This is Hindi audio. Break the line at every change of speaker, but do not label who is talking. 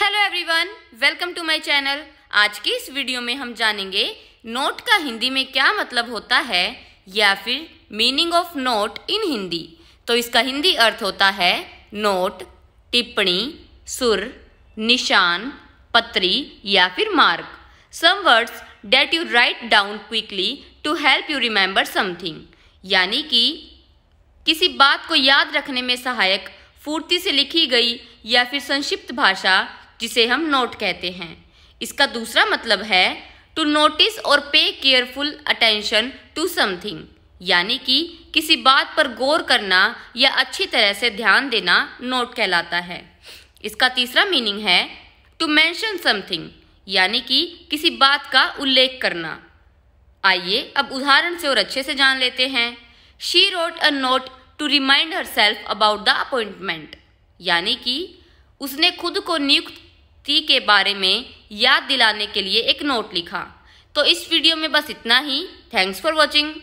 hello everyone welcome to my channel आज की इस वीडियो में हम जानेंगे नोट का हिंदी में क्या मतलब होता है या फिर meaning of note in Hindi तो इसका हिंदी अर्थ होता है नोट टिप्पणी सुर निशान पत्री या फिर mark some words that you write down quickly to help you remember something यानी कि किसी बात को याद रखने में सहायक फूर्ति से लिखी गई या फिर संक्षिप्त भाषा जिसे हम नोट कहते हैं इसका दूसरा मतलब है टू नोटिस और पे केयरफुल अटेंशन टू समथिंग यानी कि किसी बात पर गौर करना या अच्छी तरह से ध्यान देना नोट कहलाता है इसका तीसरा मीनिंग है टू मैंशन समथिंग यानी कि किसी बात का उल्लेख करना आइए अब उदाहरण से और अच्छे से जान लेते हैं she wrote a note to remind herself about the appointment यानी कि उसने खुद को नियुक्त स्थिति के बारे में याद दिलाने के लिए एक नोट लिखा तो इस वीडियो में बस इतना ही थैंक्स फॉर वॉचिंग